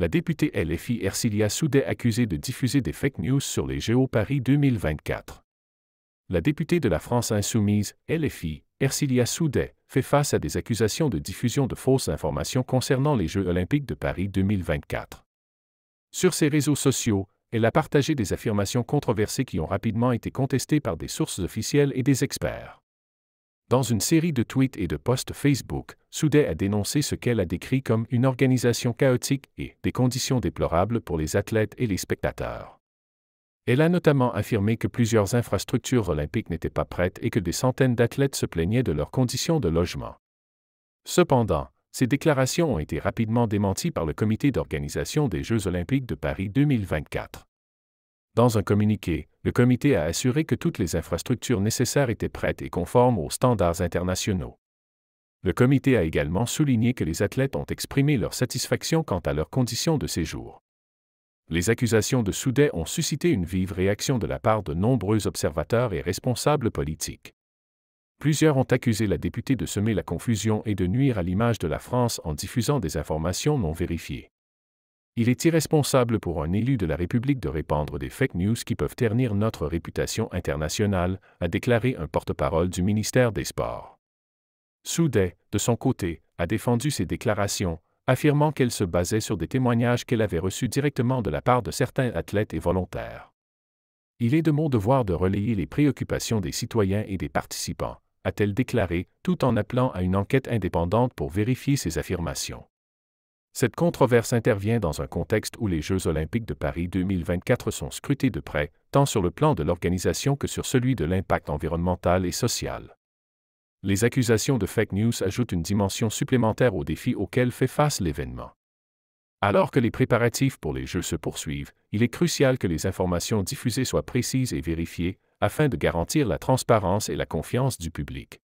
la députée LFI Ercilia Soudet accusée de diffuser des fake news sur les Jeux Paris 2024. La députée de la France insoumise, LFI, Ercilia Soudet, fait face à des accusations de diffusion de fausses informations concernant les Jeux olympiques de Paris 2024. Sur ses réseaux sociaux, elle a partagé des affirmations controversées qui ont rapidement été contestées par des sources officielles et des experts. Dans une série de tweets et de posts Facebook, Soudet a dénoncé ce qu'elle a décrit comme une organisation chaotique et des conditions déplorables pour les athlètes et les spectateurs. Elle a notamment affirmé que plusieurs infrastructures olympiques n'étaient pas prêtes et que des centaines d'athlètes se plaignaient de leurs conditions de logement. Cependant, ces déclarations ont été rapidement démenties par le comité d'organisation des Jeux olympiques de Paris 2024. Dans un communiqué, le comité a assuré que toutes les infrastructures nécessaires étaient prêtes et conformes aux standards internationaux. Le comité a également souligné que les athlètes ont exprimé leur satisfaction quant à leurs conditions de séjour. Les accusations de Soudet ont suscité une vive réaction de la part de nombreux observateurs et responsables politiques. Plusieurs ont accusé la députée de semer la confusion et de nuire à l'image de la France en diffusant des informations non vérifiées. Il est irresponsable pour un élu de la République de répandre des fake news qui peuvent ternir notre réputation internationale, a déclaré un porte-parole du ministère des Sports. Soudet, de son côté, a défendu ses déclarations, affirmant qu'elles se basaient sur des témoignages qu'elle avait reçus directement de la part de certains athlètes et volontaires. Il est de mon devoir de relayer les préoccupations des citoyens et des participants, a-t-elle déclaré, tout en appelant à une enquête indépendante pour vérifier ses affirmations. Cette controverse intervient dans un contexte où les Jeux olympiques de Paris 2024 sont scrutés de près, tant sur le plan de l'organisation que sur celui de l'impact environnemental et social. Les accusations de fake news ajoutent une dimension supplémentaire aux défis auxquels fait face l'événement. Alors que les préparatifs pour les Jeux se poursuivent, il est crucial que les informations diffusées soient précises et vérifiées, afin de garantir la transparence et la confiance du public.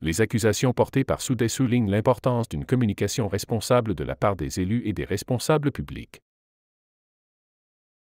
Les accusations portées par Soudet soulignent l'importance d'une communication responsable de la part des élus et des responsables publics.